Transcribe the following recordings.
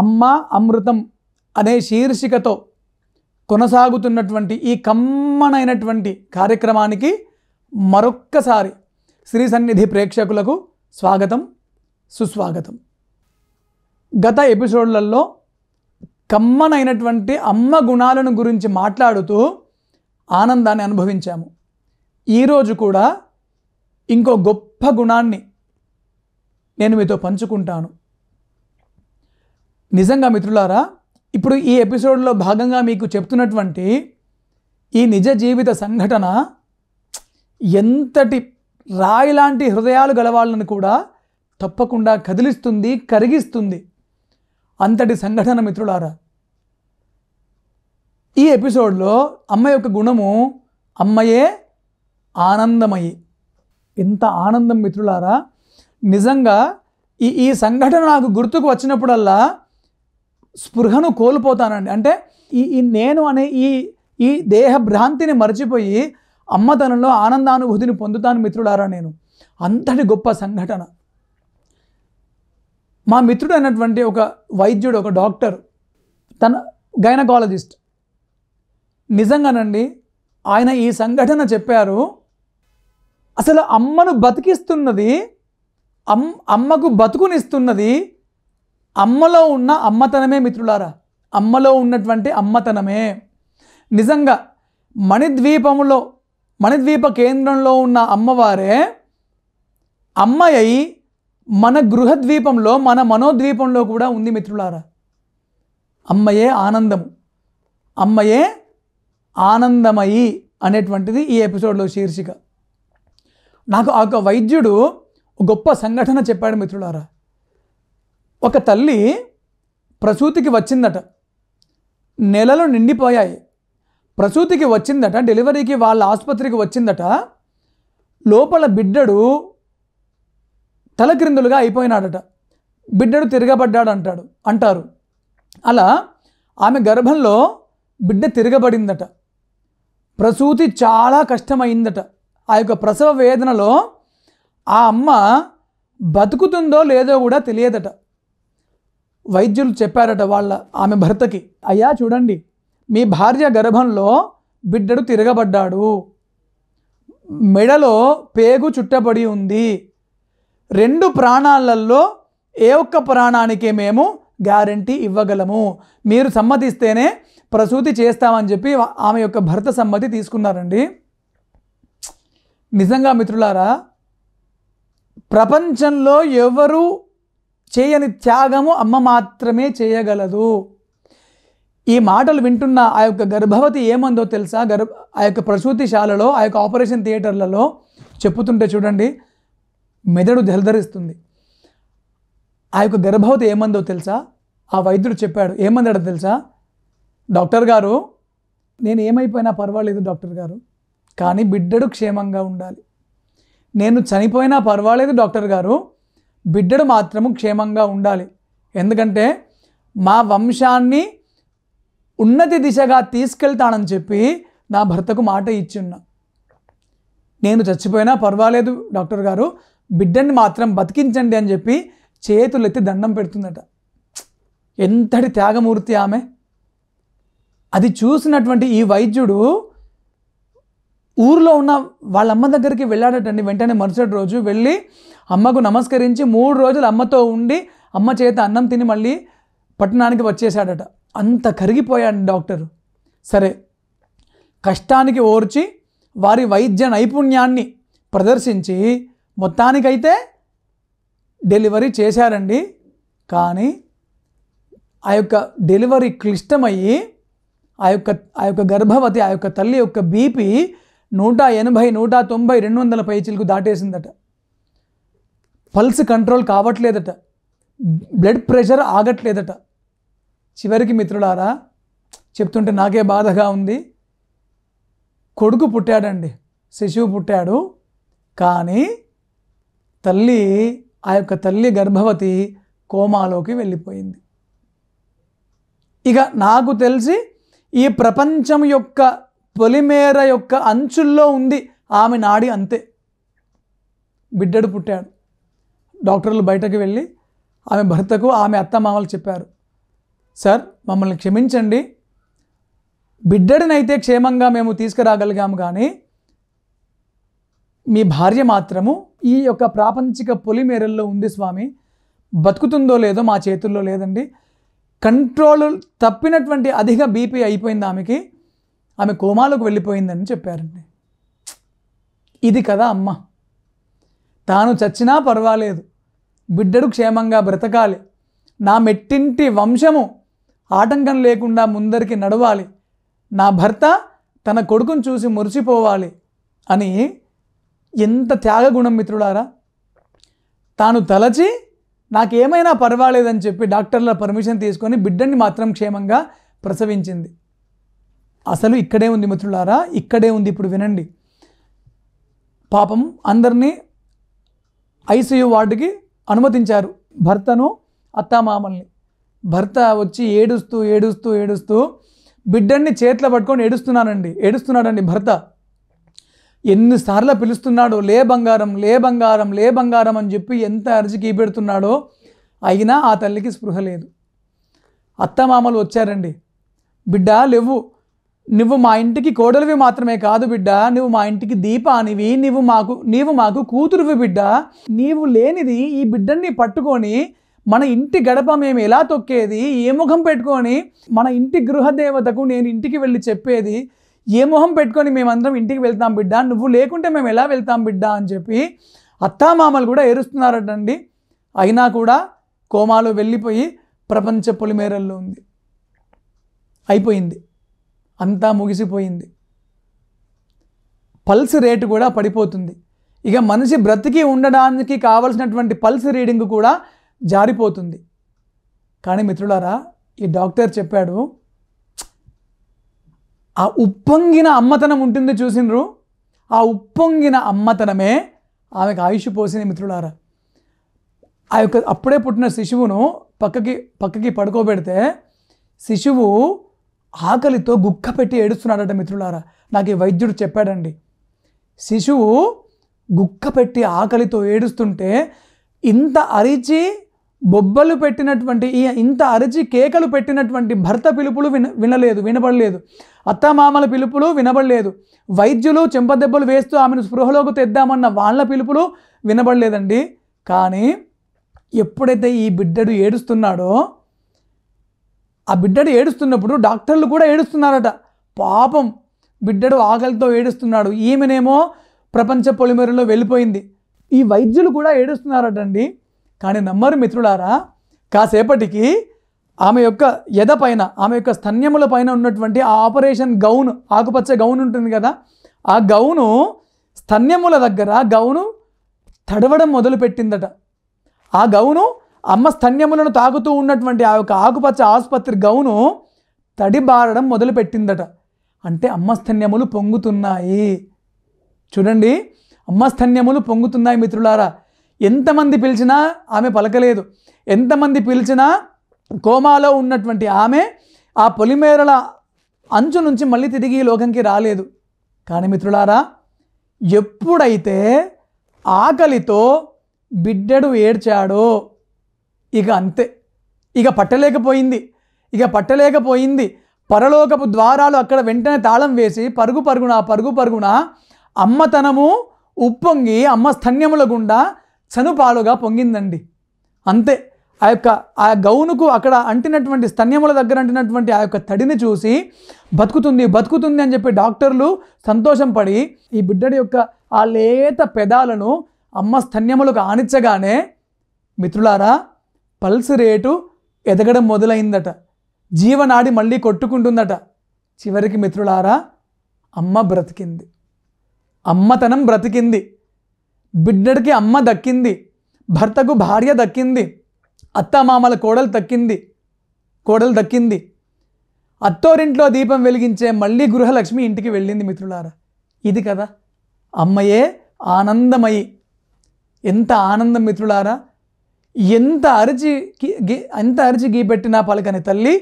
అమ్మ అమృతం అనే శీర్షికతో కొనసాగుతున్నటువంటి ఈ కమ్మనైనటువంటి కార్యక్రమానికి మరొక్కసారి శ్రీ సన్నిధి ప్రేక్షకులకు స్వాగతం సుస్వాగతం గత ఎపిసోడ్లలో కమ్మనైనటువంటి అమ్మ గుణాలను గురించి మాట్లాడుతూ ఆనందాన్ని అనుభవించాము ఈరోజు కూడా ఇంకో గొప్ప గుణాన్ని నేను మీతో పంచుకుంటాను నిజంగా మిత్రులారా ఇప్పుడు ఈ ఎపిసోడ్లో భాగంగా మీకు చెప్తున్నటువంటి ఈ నిజ జీవిత సంఘటన ఎంతటి రాయి లాంటి హృదయాలు గలవాళ్ళని కూడా తప్పకుండా కదిలిస్తుంది కరిగిస్తుంది అంతటి సంఘటన మిత్రులారా ఈ ఎపిసోడ్లో అమ్మ యొక్క గుణము అమ్మయే ఆనందమయ్యి ఎంత ఆనందం మిత్రులారా నిజంగా ఈ ఈ సంఘటన నాకు గుర్తుకు వచ్చినప్పుడల్లా స్పృహను కోల్పోతానండి అంటే ఈ ఈ నేను అనే ఈ ఈ దేహ భ్రాంతిని మర్చిపోయి అమ్మతనంలో ఆనందానుభూతిని పొందుతాను మిత్రుడారా నేను అంతటి గొప్ప సంఘటన మా మిత్రుడు అయినటువంటి ఒక వైద్యుడు ఒక డాక్టర్ తన గైనకాలజిస్ట్ నిజంగానండి ఆయన ఈ సంఘటన చెప్పారు అసలు అమ్మను బతికిస్తున్నది అమ్ అమ్మకు బతుకునిస్తున్నది అమ్మలో ఉన్న అమ్మతనమే మిత్రులారా అమ్మలో ఉన్నటువంటి అమ్మతనమే నిజంగా మణిద్వీపములో మణిద్వీప కేంద్రంలో ఉన్న అమ్మవారే అమ్మయ్యి మన గృహద్వీపంలో మన మనోద్వీపంలో కూడా ఉంది మిత్రులారా అమ్మయే ఆనందము అమ్మయే ఆనందమయి అనేటువంటిది ఈ ఎపిసోడ్లో శీర్షిక నాకు ఆ వైద్యుడు గొప్ప సంఘటన చెప్పాడు మిత్రులారా ఒక తల్లి ప్రసూతికి వచ్చిందట నెలలు నిండిపోయాయి ప్రసూతికి వచ్చిందట డెలివరీకి వాళ్ళ ఆసుపత్రికి వచ్చిందట లోపల బిడ్డడు తలక్రిందులుగా అయిపోయినాడట బిడ్డడు తిరగబడ్డాడు అంటాడు అంటారు అలా ఆమె గర్భంలో బిడ్డ తిరగబడిందట ప్రసూతి చాలా కష్టమైందట ఆ యొక్క ప్రసవ వేదనలో ఆ అమ్మ బతుకుతుందో లేదో కూడా తెలియదట వైద్యులు చెప్పారట వాళ్ళ ఆమె భర్తకి అయ్యా చూడండి మీ భార్య గర్భంలో బిడ్డడు తిరగబడ్డాడు మెడలో పేగు చుట్టబడి ఉంది రెండు ప్రాణాలలో ఏ ఒక్క ప్రాణానికి మేము గ్యారంటీ ఇవ్వగలము మీరు సమ్మతిస్తేనే ప్రసూతి చేస్తామని చెప్పి ఆమె యొక్క భర్త సమ్మతి తీసుకున్నారండి నిజంగా మిత్రులారా ప్రపంచంలో ఎవరు చేయని త్యాగము అమ్మ మాత్రమే చేయగలదు ఈ మాటలు వింటున్న ఆ యొక్క గర్భవతి ఏమందో తెలుసా గర్భ ఆ యొక్క ప్రసూతిశాలలో ఆ యొక్క ఆపరేషన్ థియేటర్లలో చెప్పుతుంటే చూడండి మెదడు జలధరిస్తుంది ఆ యొక్క గర్భవతి ఏమందో తెలుసా ఆ వైద్యుడు చెప్పాడు ఏమందడ తెలుసా డాక్టర్ గారు నేను ఏమైపోయినా పర్వాలేదు డాక్టర్ గారు కానీ బిడ్డడు క్షేమంగా ఉండాలి నేను చనిపోయినా పర్వాలేదు డాక్టర్ గారు బిడ్డడు మాత్రము క్షేమంగా ఉండాలి ఎందుకంటే మా వంశాన్ని ఉన్నతి దిశగా తీసుకెళ్తానని చెప్పి నా భర్తకు మాట ఇచ్చున్నా నేను చచ్చిపోయినా పర్వాలేదు డాక్టర్ గారు బిడ్డని మాత్రం బతికించండి అని చెప్పి చేతులెత్తి దండం పెడుతుందట ఎంతటి త్యాగమూర్తి ఆమె అది చూసినటువంటి ఈ వైద్యుడు ఊర్లో ఉన్న వాళ్ళమ్మ దగ్గరికి వెళ్ళాడటండి వెంటనే మరుసటి రోజు వెళ్ళి అమ్మకు నమస్కరించి మూడు రోజులు అమ్మతో ఉండి అమ్మ చేత అన్నం తిని మళ్ళీ పట్టణానికి వచ్చేశాడట అంత కరిగిపోయాడు డాక్టర్ సరే కష్టానికి ఓర్చి వారి వైద్య నైపుణ్యాన్ని ప్రదర్శించి మొత్తానికైతే డెలివరీ చేశారండి కానీ ఆ యొక్క డెలివరీ క్లిష్టమయ్యి ఆ యొక్క ఆ యొక్క గర్భవతి ఆ యొక్క తల్లి యొక్క బీపీ నూట ఎనభై నూట తొంభై రెండు వందల పైచీలకు దాటేసిందట పల్స్ కంట్రోల్ కావట్లేదట బ్లడ్ ప్రెషర్ ఆగట్లేదట చివరికి మిత్రులారా చెప్తుంటే నాకే బాధగా ఉంది కొడుకు పుట్టాడండి శిశువు పుట్టాడు కానీ తల్లి ఆ యొక్క తల్లి గర్భవతి కోమాలోకి వెళ్ళిపోయింది ఇక నాకు తెలిసి ఈ ప్రపంచం యొక్క పొలిమేర యొక్క అంచుల్లో ఉంది ఆమె నాడి అంతే బిడ్డడు పుట్టాడు డాక్టర్లు బయటకు వెళ్ళి ఆమె భర్తకు ఆమె అత్తమామలు చెప్పారు సార్ మమ్మల్ని క్షమించండి బిడ్డడినైతే క్షేమంగా మేము తీసుకురాగలిగాము కానీ మీ భార్య మాత్రము ఈ యొక్క ప్రాపంచిక పొలిమేరల్లో ఉంది స్వామి బతుకుతుందో లేదో మా చేతుల్లో లేదండి కంట్రోల్ తప్పినటువంటి అధిక బీపీ అయిపోయింది ఆమెకి ఆమె కోమాలకు వెళ్ళిపోయిందని చెప్పారండి ఇది కదా అమ్మ తాను చచ్చినా పర్వాలేదు బిడ్డడు క్షేమంగా బ్రతకాలి నా మెట్టింటి వంశము ఆటంకం లేకుండా ముందరికి నడవాలి నా భర్త తన కొడుకును చూసి మురిసిపోవాలి అని ఎంత త్యాగగుణం మిత్రులారా తాను తలచి నాకేమైనా పర్వాలేదని చెప్పి డాక్టర్ల పర్మిషన్ తీసుకొని బిడ్డని మాత్రం క్షేమంగా ప్రసవించింది అసలు ఇక్కడే ఉంది మిత్రులారా ఇక్కడే ఉంది ఇప్పుడు వినండి పాపం అందరినీ ఐసీయూ వార్డుకి అనుమతించారు భర్తను అత్తామామల్ని భర్త వచ్చి ఏడుస్తూ ఏడుస్తూ ఏడుస్తూ బిడ్డని చేతిలో పట్టుకొని ఏడుస్తున్నానండి ఏడుస్తున్నాడండి భర్త ఎన్నిసార్లు పిలుస్తున్నాడో లే బంగారం లే బంగారం లే బంగారం అని చెప్పి ఎంత అరిచి కీపెడుతున్నాడో అయినా ఆ తల్లికి స్పృహ లేదు అత్తమామలు వచ్చారండి బిడ్డ లేవు నువ్వు మా ఇంటికి కోడలివి మాత్రమే కాదు బిడ్డ నువ్వు మా ఇంటికి దీపానివి నువ్వు మాకు నీవు మాకు కూతురువి బిడ్డ నీవు లేనిది ఈ బిడ్డని పట్టుకొని మన ఇంటి గడప మేము ఎలా తొక్కేది ఏ ముఖం పెట్టుకొని మన ఇంటి గృహదేవతకు నేను ఇంటికి వెళ్ళి చెప్పేది ఏ మొహం పెట్టుకొని మేమందరం ఇంటికి వెళ్తాం బిడ్డ నువ్వు లేకుంటే మేము ఎలా వెళ్తాం బిడ్డ అని చెప్పి అత్తామామలు కూడా ఏరుస్తున్నారటండి అయినా కూడా కోమాలో వెళ్ళిపోయి ప్రపంచ పొలిమేరల్లో ఉంది అయిపోయింది అంతా ముగిసిపోయింది పల్స్ రేటు కూడా పడిపోతుంది ఇక మనిషి బ్రతికి ఉండడానికి కావలసినటువంటి పల్స్ రీడింగ్ కూడా జారిపోతుంది కానీ మిత్రులారా ఈ డాక్టర్ చెప్పాడు ఆ ఉప్పొంగిన అమ్మతనం ఉంటుంది చూసినరు ఆ ఉప్పొంగిన అమ్మతనమే ఆమెకు ఆయుష్ పోసిన మిత్రులారా ఆ యొక్క అప్పుడే పుట్టిన శిశువును పక్కకి పక్కకి పడుకోబెడితే శిశువు ఆకలితో గుక్క పెట్టి ఏడుస్తున్నాడట మిత్రులారా నాకు ఈ వైద్యుడు చెప్పాడండి శిశువు గుక్క పెట్టి ఆకలితో ఏడుస్తుంటే ఇంత అరిచి బొబ్బలు పెట్టినటువంటి ఈ ఇంత అరిచి కేకలు పెట్టినటువంటి భర్త పిలుపులు విన వినలేదు వినబడలేదు అత్తమామల పిలుపులు వినబడలేదు వైద్యులు చెంపదెబ్బలు వేస్తూ ఆమెను స్పృహలోకి తెద్దామన్న వాళ్ళ పిలుపులు వినబడలేదండి కానీ ఎప్పుడైతే ఈ బిడ్డడు ఏడుస్తున్నాడో ఆ బిడ్డడు ఏడుస్తున్నప్పుడు డాక్టర్లు కూడా ఏడుస్తున్నారట పాపం బిడ్డడు ఆకలితో ఏడుస్తున్నాడు ఈమెనేమో ప్రపంచ పొలిమేరలో వెళ్ళిపోయింది ఈ వైద్యులు కూడా ఏడుస్తున్నారటండి కానీ నమ్మరు మిత్రులారా కాసేపటికి ఆమె యొక్క ఎద పైన ఆమె యొక్క స్తన్యముల పైన ఉన్నటువంటి ఆ ఆపరేషన్ గౌను ఆకుపచ్చ గౌన్ ఉంటుంది కదా ఆ గౌను స్తన్యముల దగ్గర గౌను తడవడం మొదలుపెట్టిందట ఆ గౌను అమ్మ స్తన్యములను తాగుతూ ఉన్నటువంటి ఆ యొక్క ఆకుపచ్చ ఆసుపత్రి గౌను తడి బారడం మొదలుపెట్టిందట అంటే అమ్మస్థన్యములు పొంగుతున్నాయి చూడండి స్తన్యములు పొంగుతున్నాయి మిత్రులారా ఎంతమంది పిలిచినా ఆమె పలకలేదు ఎంతమంది పిలిచినా కోమాలో ఉన్నటువంటి ఆమె ఆ పొలిమేరల అంచు నుంచి మళ్ళీ తిరిగి లోకంకి రాలేదు కానీ మిత్రులారా ఎప్పుడైతే ఆకలితో బిడ్డడు ఏడ్చాడో ఇక అంతే ఇక పట్టలేకపోయింది ఇక పట్టలేకపోయింది పరలోకపు ద్వారాలు అక్కడ వెంటనే తాళం వేసి పరుగు పరుగున పరుగు పరుగున అమ్మతనము ఉప్పొంగి అమ్మ స్థన్యముల గుండా చనుపాలుగా పొంగిందండి అంతే ఆ యొక్క ఆ గౌనుకు అక్కడ అంటినటువంటి స్థన్యముల దగ్గర అంటినటువంటి ఆ యొక్క తడిని చూసి బతుకుతుంది బతుకుతుంది అని చెప్పి డాక్టర్లు సంతోషం పడి ఈ బిడ్డడి యొక్క ఆ లేత పెదాలను అమ్మ స్తన్యములకు ఆనిచ్చగానే మిత్రులారా పల్స్ రేటు ఎదగడం మొదలైందట జీవనాడి మళ్ళీ కొట్టుకుంటుందట చివరికి మిత్రులారా అమ్మ బ్రతికింది అమ్మతనం బ్రతికింది బిడ్డడికి అమ్మ దక్కింది భర్తకు భార్య దక్కింది అత్తమామల కోడలు దక్కింది కోడలు దక్కింది అత్తోరింట్లో దీపం వెలిగించే మళ్ళీ గృహలక్ష్మి ఇంటికి వెళ్ళింది మిత్రులారా ఇది కదా అమ్మయే ఆనందమయి ఎంత ఆనందం మిత్రులారా ఎంత అరిచి ఎంత అరిచి గీపెట్టినా పలకని తల్లి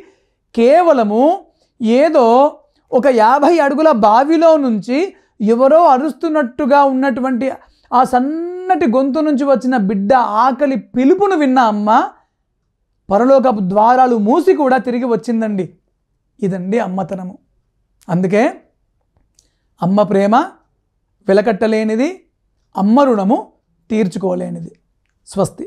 కేవలము ఏదో ఒక యాభై అడుగుల బావిలో నుంచి ఎవరో అరుస్తున్నట్టుగా ఉన్నటువంటి ఆ సన్నటి గొంతు నుంచి వచ్చిన బిడ్డ ఆకలి పిలుపును విన్న అమ్మ పరలోకపు ద్వారాలు మూసి కూడా తిరిగి వచ్చిందండి ఇదండి అమ్మతనము అందుకే అమ్మ ప్రేమ వెలకట్టలేనిది అమ్మ రుణము తీర్చుకోలేనిది స్వస్తి